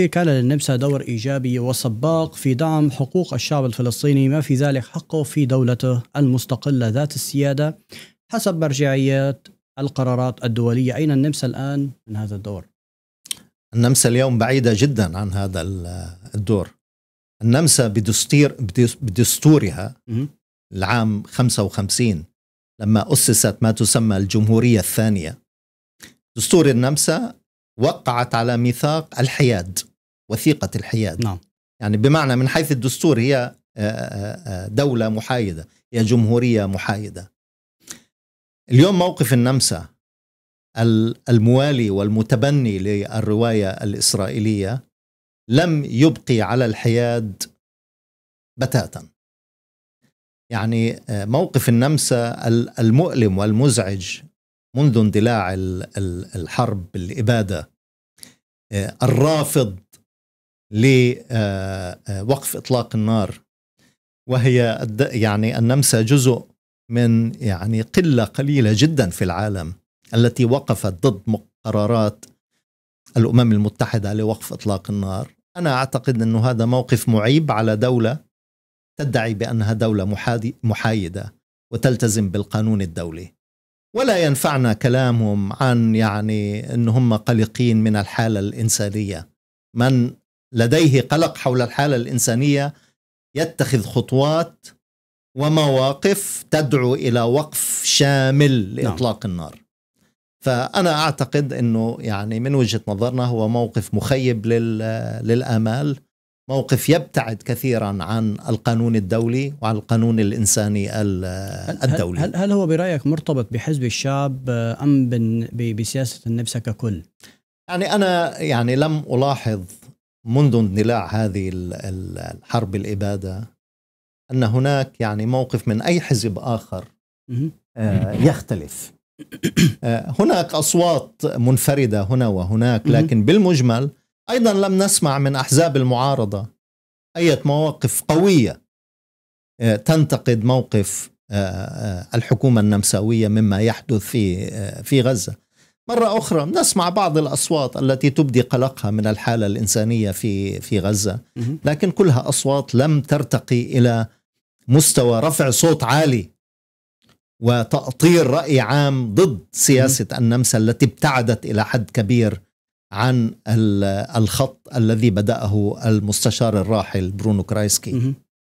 كيف كان للنمسا دور إيجابي وسباق في دعم حقوق الشعب الفلسطيني ما في ذلك حقه في دولته المستقلة ذات السيادة حسب مرجعيات القرارات الدولية أين النمسا الآن من هذا الدور؟ النمسا اليوم بعيدة جدا عن هذا الدور النمسا بدستير بدستورها العام 55 لما أسست ما تسمى الجمهورية الثانية دستور النمسا وقعت على ميثاق الحياد وثيقه الحياد نعم. يعني بمعنى من حيث الدستور هي آه، آه، آه، دوله محايده هي جمهوريه محايده اليوم موقف النمسا الموالي والمتبني للروايه الاسرائيليه لم يبقي على الحياد بتاتا يعني موقف النمسا المؤلم والمزعج منذ اندلاع الحرب الاباده الرافض لوقف آه، آه، اطلاق النار وهي يعني النمسا جزء من يعني قله قليله جدا في العالم التي وقفت ضد قرارات الامم المتحده لوقف اطلاق النار انا اعتقد انه هذا موقف معيب على دوله تدعي بانها دوله محايده وتلتزم بالقانون الدولي ولا ينفعنا كلامهم عن يعني ان هم قلقين من الحاله الانسانيه من لديه قلق حول الحالة الإنسانية يتخذ خطوات ومواقف تدعو إلى وقف شامل نعم. لإطلاق نعم. النار فأنا أعتقد أنه يعني من وجهة نظرنا هو موقف مخيب للآمال موقف يبتعد كثيرا عن القانون الدولي وعن القانون الإنساني الدولي هل, هل هو برأيك مرتبط بحزب الشعب أم بسياسة النفس ككل؟ يعني أنا يعني لم ألاحظ منذ اندلاع هذه الحرب الإبادة أن هناك يعني موقف من أي حزب آخر آه، يختلف آه، هناك أصوات منفردة هنا وهناك لكن بالمجمل أيضا لم نسمع من أحزاب المعارضة أي مواقف قوية آه، تنتقد موقف الحكومة النمساوية مما يحدث في في غزة مرة أخرى نسمع بعض الأصوات التي تبدي قلقها من الحالة الإنسانية في في غزة لكن كلها أصوات لم ترتقي إلى مستوى رفع صوت عالي وتأطير رأي عام ضد سياسة النمسا التي ابتعدت إلى حد كبير عن الخط الذي بدأه المستشار الراحل برونو كرايسكي